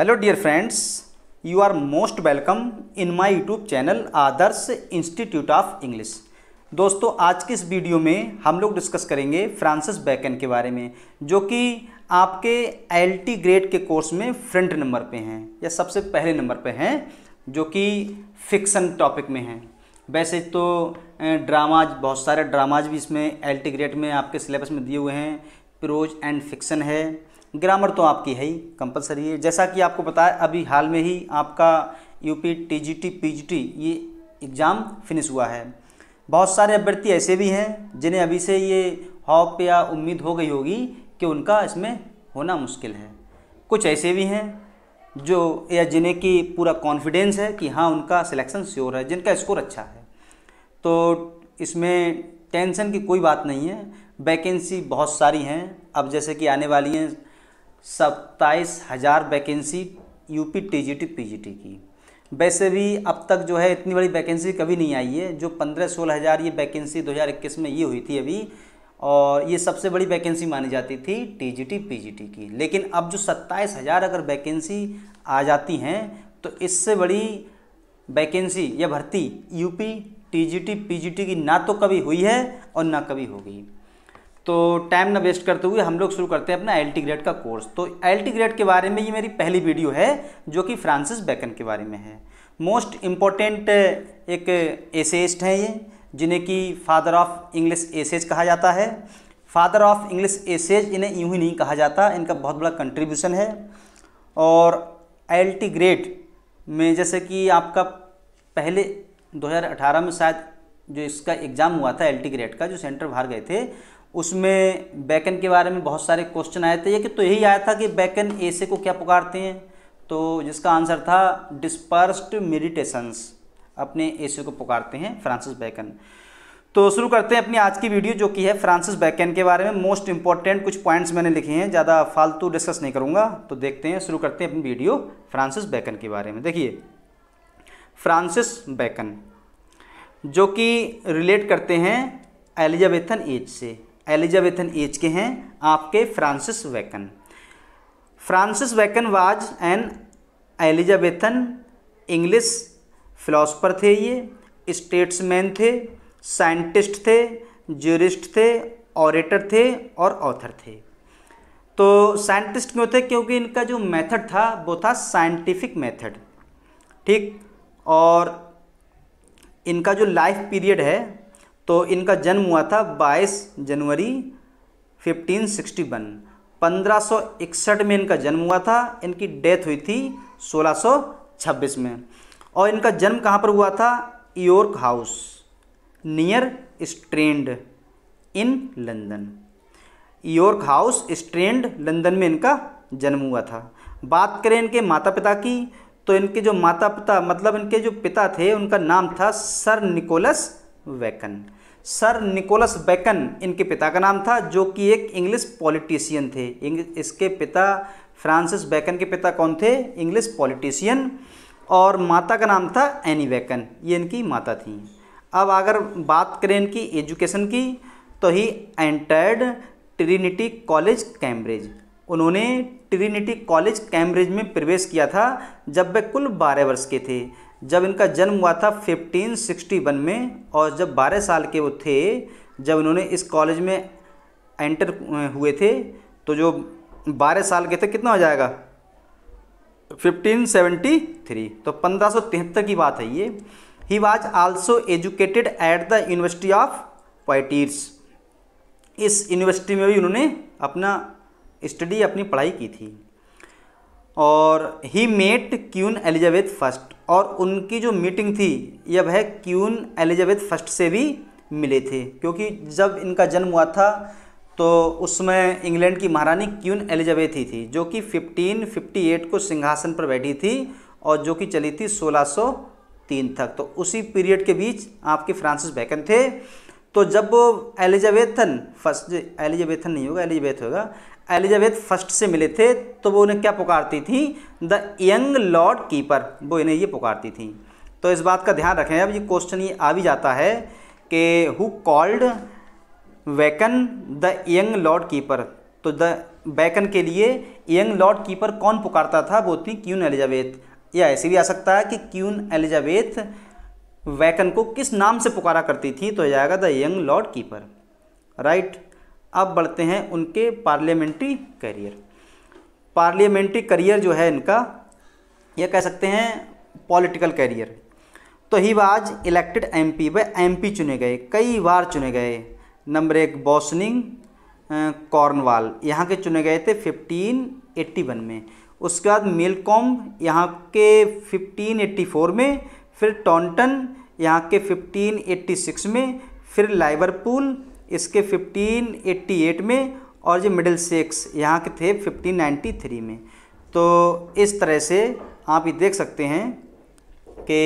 hello dear friends you are most welcome in my YouTube channel Adarsh Institute of English दोस्तों आज की इस video में हम लोग डिस्कस करेंगे फ्रांसिस बैकन के बारे में जो कि आपके एल ग्रेड के कोर्स में फ्रंट नंबर पे हैं या सबसे पहले नंबर पे हैं जो कि फिक्सन टॉपिक में हैं वैसे तो ड्रामाज बहुत सारे ड्रामाज भी इसमें एल ग्रेड में आपके सिलेबस में दिए हुए हैं प्रोज एंड फिक्सन है ग्रामर तो आपकी है ही कंपलसरी है जैसा कि आपको बताया अभी हाल में ही आपका यूपी टीजीटी पीजीटी ये एग्ज़ाम फिनिश हुआ है बहुत सारे अभ्यर्थी ऐसे भी हैं जिन्हें अभी से ये हॉप या उम्मीद हो गई होगी कि उनका इसमें होना मुश्किल है कुछ ऐसे भी हैं जो या जिन्हें की पूरा कॉन्फिडेंस है कि हाँ उनका सिलेक्शन श्योर है जिनका स्कोर अच्छा है तो इसमें टेंशन की कोई बात नहीं है वैकेंसी बहुत सारी हैं अब जैसे कि आने वाली हैं सत्ताईस हज़ार वैकेंसी यूपी टीजीटी पीजीटी की वैसे भी अब तक जो है इतनी बड़ी वैकेंसी कभी नहीं आई है जो पंद्रह सोलह हज़ार ये वैकेंसी 2021 में ये हुई थी अभी और ये सबसे बड़ी वैकेंसी मानी जाती थी टीजीटी पीजीटी की लेकिन अब जो सत्ताईस हज़ार अगर वैकेंसी आ जाती हैं तो इससे बड़ी वैकेंसी या भर्ती यूपी टीजीटी पीजीटी की ना तो कभी हुई है और ना कभी होगी तो टाइम ना वेस्ट करते हुए हम लोग शुरू करते हैं अपना एल ग्रेड का कोर्स तो एल ग्रेड के बारे में ये मेरी पहली वीडियो है जो कि फ्रांसिस बैकन के बारे में है मोस्ट इम्पॉर्टेंट एक एसेस्ट हैं ये जिन्हें कि फादर ऑफ इंग्लिश एसेज कहा जाता है फादर ऑफ इंग्लिश एसेज इन्हें यूँ ही नहीं कहा जाता इनका बहुत बड़ा कंट्रीब्यूशन है और एल ग्रेड में जैसे कि आपका पहले 2018 में शायद जो इसका एग्ज़ाम हुआ था एल ग्रेड का जो सेंटर बाहर गए थे उसमें बैकन के बारे में बहुत सारे क्वेश्चन आए थे ये कि तो यही आया था कि बैकन ऐसे को क्या पुकारते हैं तो जिसका आंसर था डिस्पर्स्ड मेडिटेशंस अपने ऐसे को पुकारते हैं फ्रांसिस बैकन तो शुरू करते हैं अपनी आज की वीडियो जो कि है फ्रांसिस बैकन के बारे में मोस्ट इंपॉर्टेंट कुछ पॉइंट्स मैंने लिखे हैं ज़्यादा फालतू डिस्कस नहीं करूँगा तो देखते हैं शुरू करते हैं अपनी वीडियो फ्रांसिस बैकन के बारे में देखिए फ्रांसिस बैकन जो कि रिलेट करते हैं एलिजाबेथन एज से एलिजाबेथन एज के हैं आपके Francis Bacon Francis Bacon was an Elizabethan English philosopher थे ये स्टेट्समैन थे साइंटिस्ट थे जूरिस्ट थे ऑरेटर थे और ऑथर थे तो साइंटिस्ट क्यों थे क्योंकि इनका जो मेथड था वो था साइंटिफिक मेथड ठीक और इनका जो लाइफ पीरियड है तो इनका जन्म हुआ था 22 जनवरी 1561 1561 में इनका जन्म हुआ था इनकी डेथ हुई थी 1626 में और इनका जन्म कहाँ पर हुआ था York House near Strand in London York House Strand London में इनका जन्म हुआ था बात करें इनके माता पिता की तो इनके जो माता पिता मतलब इनके जो पिता थे उनका नाम था Sir Nicholas Bacon Sir Nicholas Bacon इनके पिता का नाम था जो कि एक इंग्लिश पॉलिटिशियन थे इसके पिता फ्रांसिस बैकन के पिता कौन थे इंग्लिश पॉलिटिशियन और माता का नाम था एनी बैकन ये इनकी माता थी अब अगर बात करें इनकी एजुकेशन की तो he entered Trinity College Cambridge उन्होंने ट्रिनिटी कॉलेज कैम्ब्रिज में प्रवेश किया था जब वे कुल बारह वर्ष के थे जब इनका जन्म हुआ था 1561 में और जब 12 साल के वो थे जब इन्होंने इस कॉलेज में एंटर हुए थे तो जो 12 साल के थे कितना हो जाएगा 1573 तो पंद्रह की बात है ये he was also educated at the University of Poitiers इस यूनिवर्सिटी में भी उन्होंने अपना स्टडी अपनी पढ़ाई की थी और he met Queen Elizabeth first और उनकी जो मीटिंग थी यह वह क्यून एलिजाबेथ फर्स्ट से भी मिले थे क्योंकि जब इनका जन्म हुआ था तो उसमें इंग्लैंड की महारानी क्यून एलिजाबेथ ही थी जो कि 1558 को सिंहासन पर बैठी थी और जो कि चली थी 1603 तक तो उसी पीरियड के बीच आपके फ्रांसिस बैकन थे तो जब वो एलिजाबेथन फर्स्ट एलिजाबेथन नहीं होगा एलिजाबेथ होगा एलिजाबेथ फर्स्ट से मिले थे तो वो उन्हें क्या पुकारती थी द यंग लॉर्ड कीपर वो इन्हें ये पुकारती थी तो इस बात का ध्यान रखें अब ये क्वेश्चन ये आ भी जाता है कि who called Bacon the young Lord Keeper तो द बैकन के लिए यंग लॉर्ड कीपर कौन पुकारता था वो थी क्यून एलिजाबेथ या ऐसे भी आ सकता है कि क्यून एलिजाबेथ वैकन को किस नाम से पुकारा करती थी तो जाएगा the young Lord Keeper right अब बढ़ते हैं उनके पार्लियामेंट्री करियर पार्लियामेंट्री करियर जो है इनका यह कह सकते हैं पॉलिटिकल करियर तो ही वाज इलेक्टेड एमपी वह एमपी चुने गए कई बार चुने गए नंबर एक बॉसनिंग कॉर्नवाल यहाँ के चुने गए थे फिफ्टीन एट्टी वन में उसके बाद मिलकॉम यहाँ के फिफ्टीन एट्टी फोर में फिर टॉन्टन यहाँ के 1586 में फिर लाइवरपूल इसके 1588 में और जो मिडिल सेक्स यहाँ के थे 1593 में तो इस तरह से आप ये देख सकते हैं कि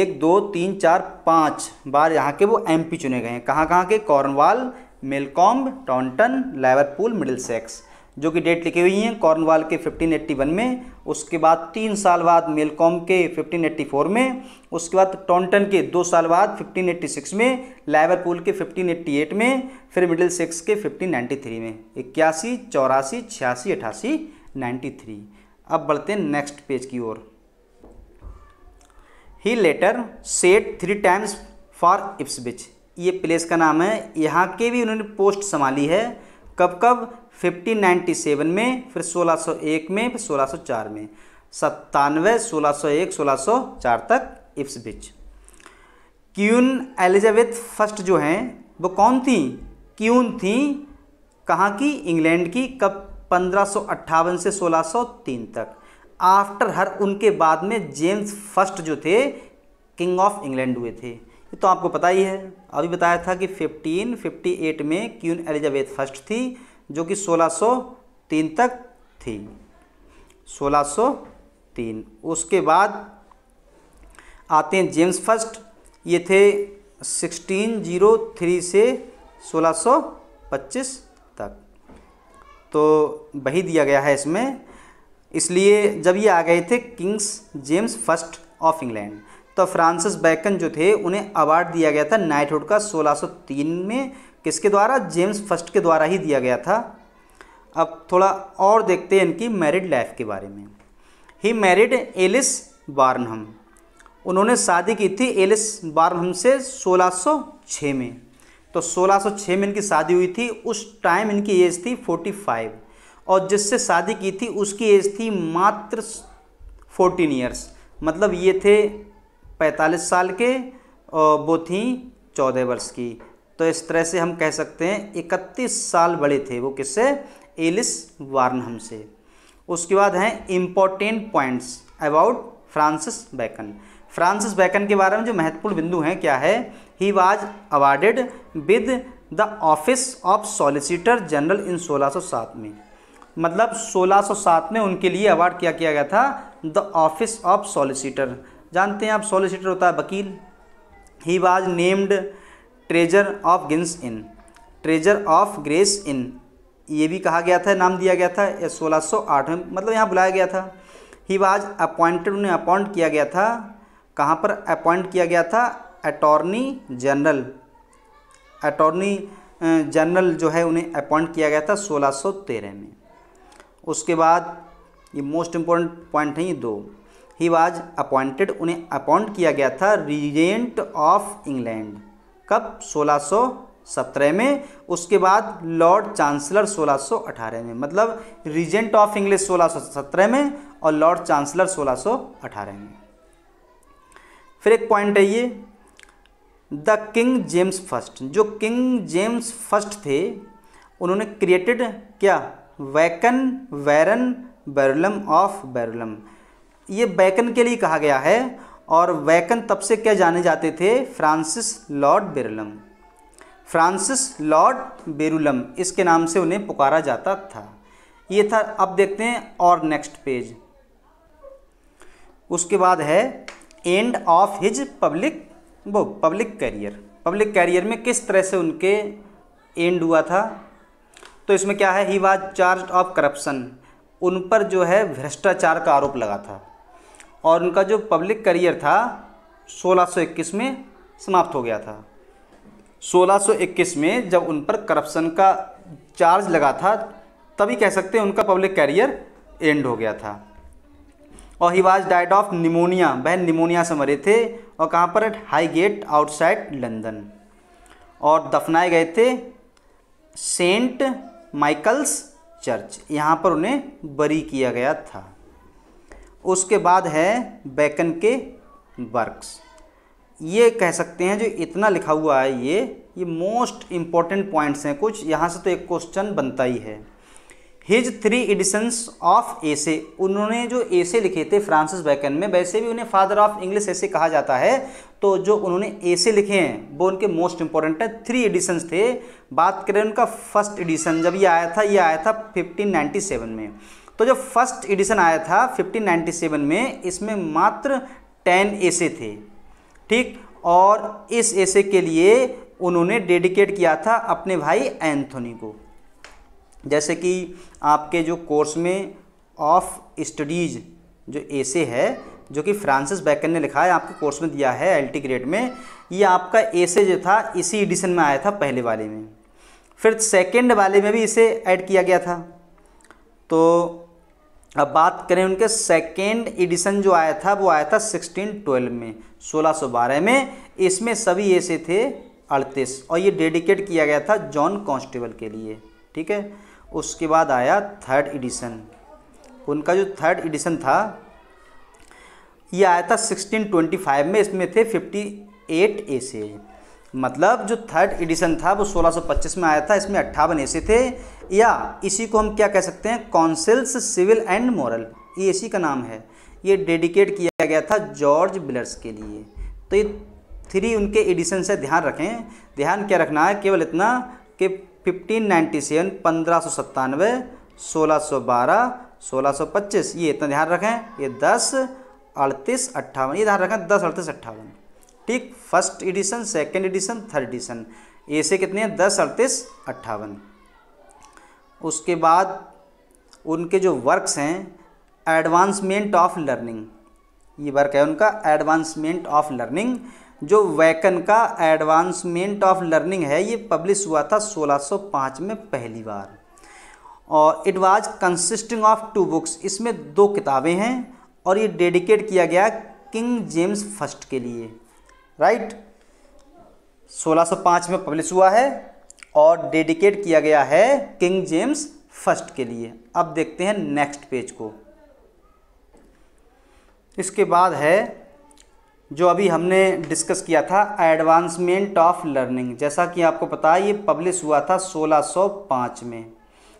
एक दो तीन चार पाँच बार यहाँ के वो एमपी चुने गए हैं कहाँ कहाँ के Cornwall Melcombe Taunton Liverpool Middlesex जो कि डेट लिखी हुई हैं कॉर्नवाल के 1581 में उसके बाद तीन साल बाद मेलकॉम के 1584 में उसके बाद टॉन्टन के दो साल बाद 1586 में लाइवरपूल के 1588 में फिर मिडिल सेक्स के 1593 में इक्यासी चौरासी छियासी अठासी नाइन्टी थ्री अब बढ़ते हैं नेक्स्ट पेज की ओर he later sat three times for Ipswich ये प्लेस का नाम है यहाँ के भी उन्होंने पोस्ट संभाली है कब कब 1597 में फिर 1601 में फिर 1604 में सत्तानवे 1601 1604 तक बिच क्यून एलिजाबेथ फर्स्ट जो हैं वो कौन थी क्यून थी कहाँ की इंग्लैंड की कब पंद्रह से 1603 तक आफ्टर हर उनके बाद में जेम्स फर्स्ट जो थे किंग ऑफ इंग्लैंड हुए थे तो आपको पता ही है अभी बताया था कि 1558 में क्यून एलिजाबेथ फर्स्ट थी जो कि 1603 तक थी 1603 उसके बाद आते हैं जेम्स फर्स्ट ये थे 1603 से 1625 तक तो वही दिया गया है इसमें इसलिए जब ये आ गए थे kings James first of England तो फ्रांसिस बैकन जो थे उन्हें अवार्ड दिया गया था नाइटहुड का 1603 में किसके द्वारा जेम्स फर्स्ट के द्वारा ही दिया गया था अब थोड़ा और देखते हैं इनकी मैरिड लाइफ के बारे में ही मैरिड एलिस बार्नहम उन्होंने शादी की थी एलिस बार्नहम से 1606 में तो 1606 में इनकी शादी हुई थी उस टाइम इनकी एज थी 45 और जिससे शादी की थी उसकी एज थी मात्र 14 ईयर्स मतलब ये थे पैंतालीस साल के और वो थी चौदह वर्ष की तो इस तरह से हम कह सकते हैं इकतीस साल बड़े थे वो किससे एलिस वार्नहम से उसके बाद हैं important points about Francis Bacon Francis Bacon के बारे में जो महत्वपूर्ण बिंदु हैं क्या है he was awarded with the office of solicitor general in 1607 में मतलब 1607 में उनके लिए अवार्ड क्या किया गया था द ऑफिस ऑफ सॉलिसिटर जानते हैं आप सॉलिसिटर होता है वकील he was named treasurer of Gray's Inn treasurer of Gray's Inn ये भी कहा गया था नाम दिया गया था सोलह सौ आठ में मतलब यहाँ बुलाया गया था ही वाज अपॉइंटेड उन्हें अपॉइंट किया गया था कहाँ पर अपॉइंट किया गया था अटॉर्नी जनरल अटॉर्नी जनरल जो है उन्हें अपॉइंट किया गया था तेरह में उसके बाद ये मोस्ट इम्पॉर्टेंट पॉइंट हैं ये दो ही वाज अपॉइंटेड उन्हें अपॉइंट किया गया था रीजेंट ऑफ इंग्लैंड कब 1617 में उसके बाद लॉर्ड चांसलर 1618 में मतलब रीजेंट ऑफ इंग्लैंड 1617 में और लॉर्ड चांसलर 1618 में फिर एक पॉइंट है ये द किंग जेम्स फर्स्ट जो किंग जेम्स फर्स्ट थे उन्होंने क्रिएटेड क्या वैकन वैरन बैरुलम ऑफ बैरुलम ये बैकन के लिए कहा गया है और वैकन तब से क्या जाने जाते थे Francis Lord Verulam Francis Lord Verulam इसके नाम से उन्हें पुकारा जाता था ये था अब देखते हैं और नेक्स्ट पेज उसके बाद है एंड ऑफ हिज पब्लिक वो पब्लिक कैरियर पब्लिक कैरियर में किस तरह से उनके एंड हुआ था तो इसमें क्या है he was charge of corruption उन पर जो है भ्रष्टाचार का आरोप लगा था और उनका जो पब्लिक करियर था 1621 में समाप्त हो गया था 1621 में जब उन पर करप्शन का चार्ज लगा था तभी कह सकते हैं उनका पब्लिक करियर एंड हो गया था और he was died of pneumonia वह निमोनिया से मरे थे और कहाँ पर हाई गेट आउटसाइड लंदन और दफनाए गए थे सेंट माइकल्स चर्च यहाँ पर उन्हें बरी किया गया था उसके बाद है बैकन के वर्क्स ये कह सकते हैं जो इतना लिखा हुआ है ये ये मोस्ट इम्पॉर्टेंट पॉइंट्स हैं कुछ यहाँ से तो एक क्वेश्चन बनता ही है his three editions of essay उन्होंने जो एसे लिखे थे फ्रांसिस बैकन में वैसे भी उन्हें फादर ऑफ इंग्लिश ऐसे कहा जाता है तो जो उन्होंने एसे लिखे हैं वो उनके मोस्ट इंपॉर्टेंट है थ्री एडिशंस थे बात करें उनका फर्स्ट एडिशन जब ये आया था ये आया था 1597 में तो जो फर्स्ट एडिशन आया था 1597 में इसमें मात्र टेन ऐसे थे ठीक और इस ऐसे के लिए उन्होंने डेडिकेट किया था अपने भाई एंथोनी को जैसे कि आपके जो कोर्स में ऑफ स्टडीज़ जो ऐसे है जो कि फ्रांसिस बैकन ने लिखा है आपके कोर्स में दिया है एल ग्रेड में ये आपका ऐसे जो था इसी एडिशन में आया था पहले वाले में फिर सेकेंड वाले में भी इसे ऐड किया गया था तो अब बात करें उनके सेकेंड एडिशन जो आया था वो आया था 1612 में 1612 में इसमें सभी ऐसे थे अड़तीस और ये डेडिकेट किया गया था जॉन कांस्टेबल के लिए ठीक है उसके बाद आया थर्ड एडिशन उनका जो थर्ड एडिशन था ये आया था 1625 में इसमें थे 58 एसे मतलब जो थर्ड एडिशन था वो 1625 में आया था इसमें अट्ठावन ऐसे थे या इसी को हम क्या कह सकते हैं कॉन्सिल्स सिविल एंड मॉरल ये इसी का नाम है ये डेडिकेट किया गया था जॉर्ज बिलर्स के लिए तो ये थ्री उनके एडिशन से ध्यान रखें ध्यान क्या रखना है केवल इतना कि फिफ्टीन पंद्रह सौ सत्तानवे सोलह सौ बारह सोलह सौ पच्चीस ये इतना ध्यान रखें ये दस अड़तीस अट्ठावन ये ध्यान रखें दस अड़तीस अट्ठावन ठीक first edition second edition third edition ऐसे कितने हैं दस अड़तीस अट्ठावन उसके बाद उनके जो वर्क्स हैं एडवांसमेंट ऑफ लर्निंग ये वर्क है उनका एडवांसमेंट ऑफ लर्निंग जो वैकन का एडवांसमेंट ऑफ लर्निंग है ये पब्लिश हुआ था 1605 में पहली बार और it was consisting of two books इसमें दो किताबें हैं और ये डेडिकेट किया गया किंग जेम्स फर्स्ट के लिए राइट 1605 में पब्लिश हुआ है और डेडिकेट किया गया है किंग जेम्स फर्स्ट के लिए अब देखते हैं नेक्स्ट पेज को इसके बाद है जो अभी हमने डिस्कस किया था एडवांसमेंट ऑफ लर्निंग जैसा कि आपको पता है ये पब्लिश हुआ था 1605 में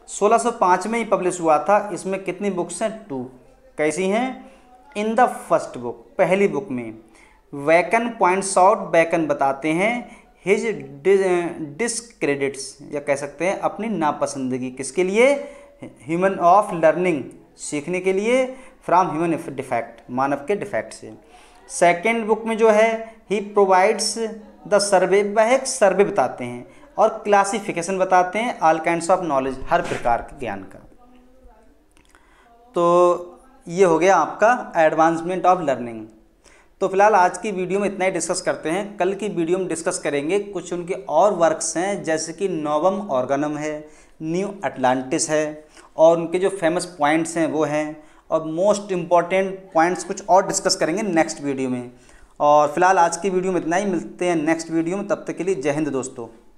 1605 में ही पब्लिश हुआ था इसमें कितनी बुक्स हैं टू कैसी हैं इन द फर्स्ट बुक पहली बुक में वैकन पॉइंट्स आउट बैकन बताते हैं हिज डिसक्रेडिट्स या कह सकते हैं अपनी नापसंदगी किसके लिए ह्यूमन ऑफ लर्निंग सीखने के लिए फ्राम ह्यूमन डिफेक्ट मानव के डिफेक्ट से सेकेंड बुक में जो है ही प्रोवाइड्स द सर्वे वह एक सर्वे बताते हैं और क्लासिफिकेशन बताते हैं ऑल काइंड ऑफ नॉलेज हर प्रकार के ज्ञान का तो ये हो गया आपका एडवांसमेंट ऑफ लर्निंग तो फिलहाल आज की वीडियो में इतना ही डिस्कस करते हैं कल की वीडियो में डिस्कस करेंगे कुछ उनके और वर्क्स हैं जैसे कि नोवम ऑर्गनम है न्यू अटलांटिस है और उनके जो फेमस पॉइंट्स हैं वो हैं और मोस्ट इम्पॉर्टेंट पॉइंट्स कुछ और डिस्कस करेंगे नेक्स्ट वीडियो में और फिलहाल आज की वीडियो में इतना ही मिलते हैं नेक्स्ट वीडियो में तब तक के लिए जय हिंद दोस्तों